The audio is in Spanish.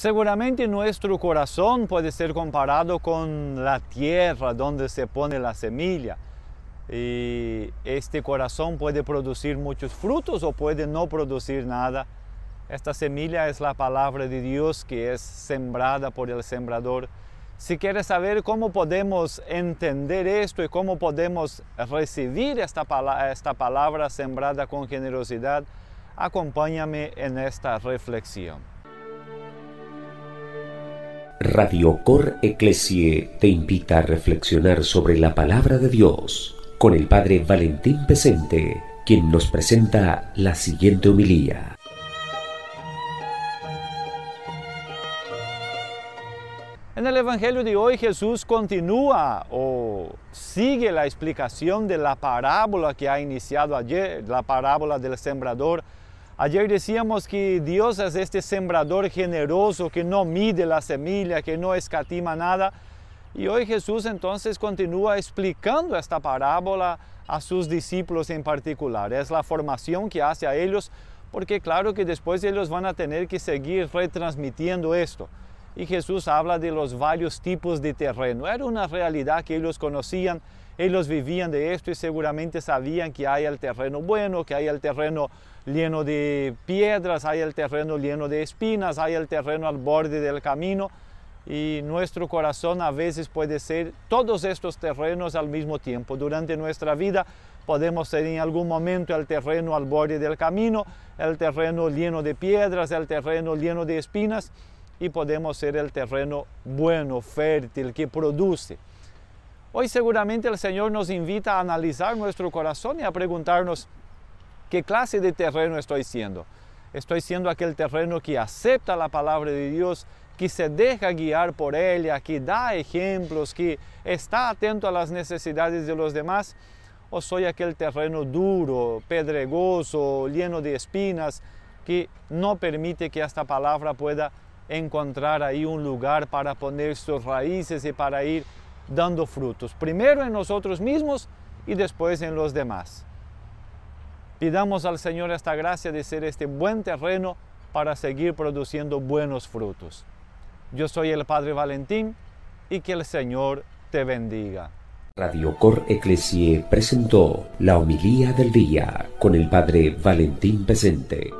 Seguramente nuestro corazón puede ser comparado con la tierra donde se pone la semilla. Y este corazón puede producir muchos frutos o puede no producir nada. Esta semilla es la palabra de Dios que es sembrada por el sembrador. Si quieres saber cómo podemos entender esto y cómo podemos recibir esta, esta palabra sembrada con generosidad, acompáñame en esta reflexión. Radio Cor Ecclesie te invita a reflexionar sobre la palabra de Dios con el Padre Valentín Pesente, quien nos presenta la siguiente homilía. En el Evangelio de hoy Jesús continúa o sigue la explicación de la parábola que ha iniciado ayer, la parábola del sembrador Ayer decíamos que Dios es este sembrador generoso que no mide la semilla, que no escatima nada. Y hoy Jesús entonces continúa explicando esta parábola a sus discípulos en particular. Es la formación que hace a ellos, porque claro que después ellos van a tener que seguir retransmitiendo esto y Jesús habla de los varios tipos de terreno. Era una realidad que ellos conocían, ellos vivían de esto y seguramente sabían que hay el terreno bueno, que hay el terreno lleno de piedras, hay el terreno lleno de espinas, hay el terreno al borde del camino y nuestro corazón a veces puede ser todos estos terrenos al mismo tiempo. Durante nuestra vida podemos ser en algún momento el terreno al borde del camino, el terreno lleno de piedras, el terreno lleno de espinas y podemos ser el terreno bueno, fértil, que produce. Hoy seguramente el Señor nos invita a analizar nuestro corazón y a preguntarnos, ¿qué clase de terreno estoy siendo? Estoy siendo aquel terreno que acepta la palabra de Dios, que se deja guiar por ella, que da ejemplos, que está atento a las necesidades de los demás. O soy aquel terreno duro, pedregoso, lleno de espinas, que no permite que esta palabra pueda encontrar ahí un lugar para poner sus raíces y para ir dando frutos, primero en nosotros mismos y después en los demás. Pidamos al Señor esta gracia de ser este buen terreno para seguir produciendo buenos frutos. Yo soy el Padre Valentín y que el Señor te bendiga. Radio Cor presentó la homilía del día con el Padre Valentín presente.